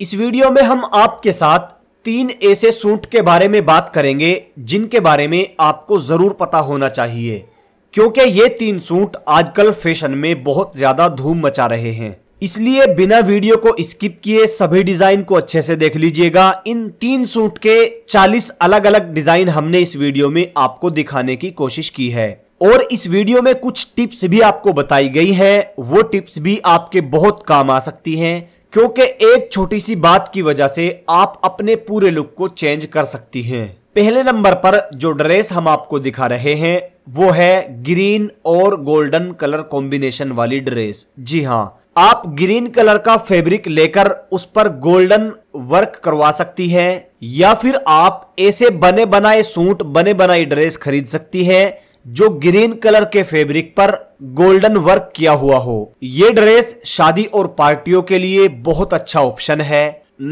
इस वीडियो में हम आपके साथ तीन ऐसे सूट के बारे में बात करेंगे जिनके बारे में आपको ज़रूर पता होना चाहिए क्योंकि ये तीन सूट आजकल फैशन में बहुत ज़्यादा धूम मचा रहे हैं इसलिए बिना वीडियो को स्किप किए सभी डिज़ाइन को अच्छे से देख लीजिएगा इन तीन सूट के 40 अलग अलग डिज़ाइन हमने इस वीडियो में आपको दिखाने की कोशिश की है और इस वीडियो में कुछ टिप्स भी आपको बताई गई है वो टिप्स भी आपके बहुत काम आ सकती हैं क्योंकि एक छोटी सी बात की वजह से आप अपने पूरे लुक को चेंज कर सकती हैं पहले नंबर पर जो ड्रेस हम आपको दिखा रहे हैं वो है ग्रीन और गोल्डन कलर कॉम्बिनेशन वाली ड्रेस जी हाँ आप ग्रीन कलर का फैब्रिक लेकर उस पर गोल्डन वर्क करवा सकती है या फिर आप ऐसे बने बनाए सूट बने बनाई ड्रेस खरीद सकती है जो ग्रीन कलर के फैब्रिक पर गोल्डन वर्क किया हुआ हो ये ड्रेस शादी और पार्टियों के लिए बहुत अच्छा ऑप्शन है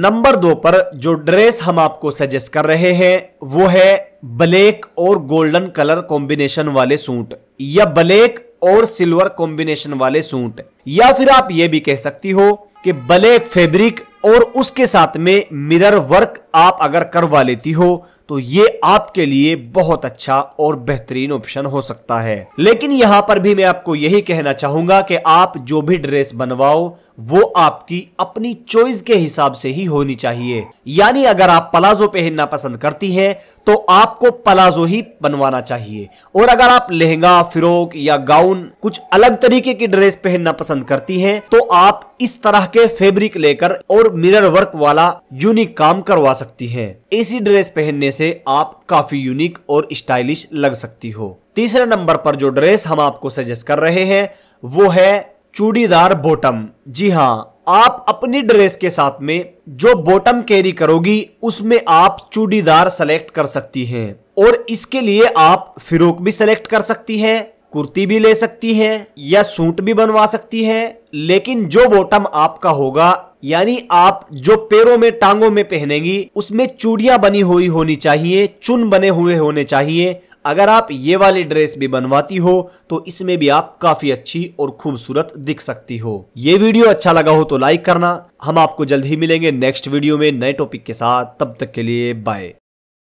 नंबर दो पर जो ड्रेस हम आपको सजेस्ट कर रहे हैं वो है ब्लैक और गोल्डन कलर कॉम्बिनेशन वाले सूट या ब्लैक और सिल्वर कॉम्बिनेशन वाले सूट या फिर आप ये भी कह सकती हो कि ब्लैक फैब्रिक और उसके साथ में मिरर वर्क आप अगर करवा लेती हो तो ये आपके लिए बहुत अच्छा और बेहतरीन ऑप्शन हो सकता है लेकिन यहाँ पर भी मैं आपको यही कहना चाहूंगा कि आप जो भी ड्रेस बनवाओ वो आपकी अपनी चॉइस के हिसाब से ही होनी चाहिए यानी अगर आप प्लाजो पहनना पसंद करती हैं तो आपको प्लाजो ही बनवाना चाहिए और अगर आप लहंगा फिरोक या गाउन कुछ अलग तरीके की ड्रेस पहनना पसंद करती हैं तो आप इस तरह के फैब्रिक लेकर और मिरर वर्क वाला यूनिक काम करवा सकते सकती है ऐसी ड्रेस पहनने से आप काफी यूनिक और स्टाइलिश लग सकती हो तीसरे नंबर पर जो ड्रेस हम आपको सजेस्ट कर रहे हैं वो है चूड़ीदार बॉटम जी हाँ आप अपनी ड्रेस के साथ में जो बॉटम कैरी करोगी उसमें आप चूड़ीदार सेलेक्ट कर सकती हैं और इसके लिए आप फिरोक भी सेलेक्ट कर सकती हैं कुर्ती भी ले सकती हैं या सूट भी बनवा सकती हैं लेकिन जो बॉटम आपका होगा यानी आप जो पैरों में टांगों में पहनेंगी उसमें चूड़िया बनी हुई होनी चाहिए चुन बने हुए होने चाहिए अगर आप ये वाली ड्रेस भी बनवाती हो तो इसमें भी आप काफी अच्छी और खूबसूरत दिख सकती हो ये वीडियो अच्छा लगा हो तो लाइक करना हम आपको जल्द ही मिलेंगे नेक्स्ट वीडियो में नए टॉपिक के साथ तब तक के लिए बाय